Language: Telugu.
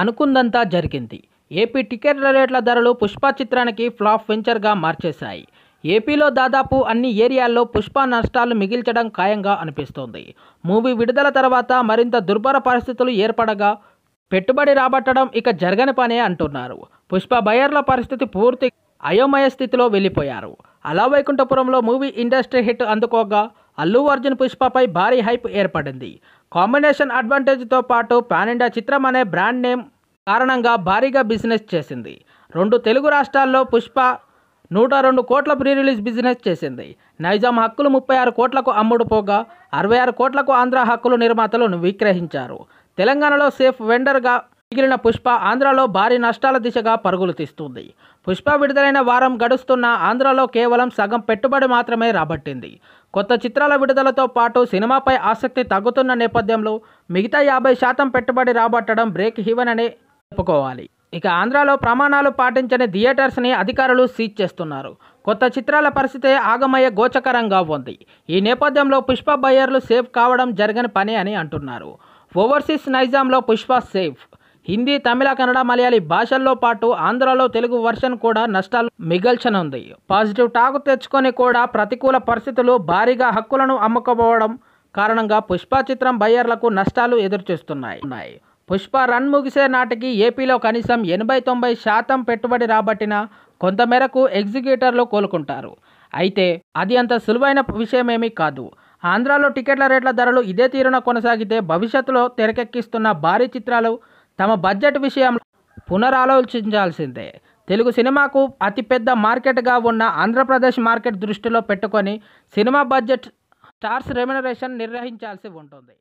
అనుకుందంతా జరిగింది ఏపీ టికెట్ల రేట్ల ధరలు పుష్ప చిత్రానికి ఫ్లాప్ వెంచర్గా మార్చేశాయి ఏపీలో దాదాపు అన్ని ఏరియాల్లో పుష్ప నష్టాలు మిగిల్చడం ఖాయంగా అనిపిస్తోంది మూవీ విడుదల తర్వాత మరింత దుర్భర పరిస్థితులు ఏర్పడగా పెట్టుబడి రాబట్టడం ఇక జరగని పనే అంటున్నారు పుష్ప బయర్ల పరిస్థితి పూర్తి అయోమయ స్థితిలో వెళ్ళిపోయారు అలా వైకుంఠపురంలో మూవీ ఇండస్ట్రీ హిట్ అందుకోగా అల్లు అర్జున్ పుష్పపై భారీ హైప్ ఏర్పడింది కాంబినేషన్ అడ్వాంటేజ్తో పాటు ఇండియా చిత్రం అనే బ్రాండ్ నేమ్ కారణంగా భారీగా బిజినెస్ చేసింది రెండు తెలుగు రాష్ట్రాల్లో పుష్ప నూట రెండు కోట్ల ప్రీ రిలీజ్ బిజినెస్ చేసింది నైజాం హక్కులు ముప్పై ఆరు కోట్లకు అమ్ముడు పోగా అరవై ఆరు కోట్లకు ఆంధ్ర హక్కులు నిర్మాతలు విక్రయించారు తెలంగాణలో సేఫ్ వెండర్గా మిగిలిన పుష్ప ఆంధ్రలో భారీ నష్టాల దిశగా పరుగులు తీస్తుంది పుష్ప విడుదలైన వారం గడుస్తున్న ఆంధ్రలో కేవలం సగం పెట్టుబడి మాత్రమే రాబట్టింది కొత్త చిత్రాల విడుదలతో పాటు సినిమాపై ఆసక్తి తగ్గుతున్న నేపథ్యంలో మిగతా యాభై శాతం పెట్టుబడి రాబట్టడం బ్రేక్ హీవెన్ అని చెప్పుకోవాలి ఇక ఆంధ్రాలో ప్రమాణాలు పాటించని థియేటర్స్ని అధికారులు సీజ్ చేస్తున్నారు కొత్త చిత్రాల పరిస్థితి ఆగమయ్యే గోచకరంగా ఉంది ఈ నేపథ్యంలో పుష్ప బయ్యర్లు సేఫ్ కావడం జరగని పని అని అంటున్నారు ఓవర్సీస్ నైజాంలో పుష్ప సేఫ్ హిందీ తమిళ కన్నడ మలయాళీ భాషల్లో పాటు ఆంధ్రలో తెలుగు వర్షన్ కూడా నష్టాలు మిగల్చనుంది పాజిటివ్ టాక్ తెచ్చుకొని కూడా ప్రతికూల పరిస్థితులు భారీగా హక్కులను అమ్ముకోపోవడం కారణంగా పుష్ప చిత్రం బయ్యర్లకు నష్టాలు ఎదురుచూస్తున్నాయి పుష్ప రన్ ముగిసే నాటికి ఏపీలో కనీసం ఎనభై తొంభై శాతం పెట్టుబడి రాబట్టిన కొంతమేరకు ఎగ్జిక్యూటర్లు కోలుకుంటారు అయితే అది అంత సులువైన విషయమేమీ కాదు ఆంధ్రాలో టికెట్ల రేట్ల ధరలు ఇదే తీరున కొనసాగితే భవిష్యత్తులో తెరకెక్కిస్తున్న భారీ చిత్రాలు తమ బడ్జెట్ విషయంలో పునరాలోచించాల్సిందే తెలుగు సినిమాకు అతిపెద్ద మార్కెట్గా ఉన్న ఆంధ్రప్రదేశ్ మార్కెట్ దృష్టిలో పెట్టుకొని సినిమా బడ్జెట్ స్టార్స్ రెమ్యునరేషన్ నిర్వహించాల్సి ఉంటుంది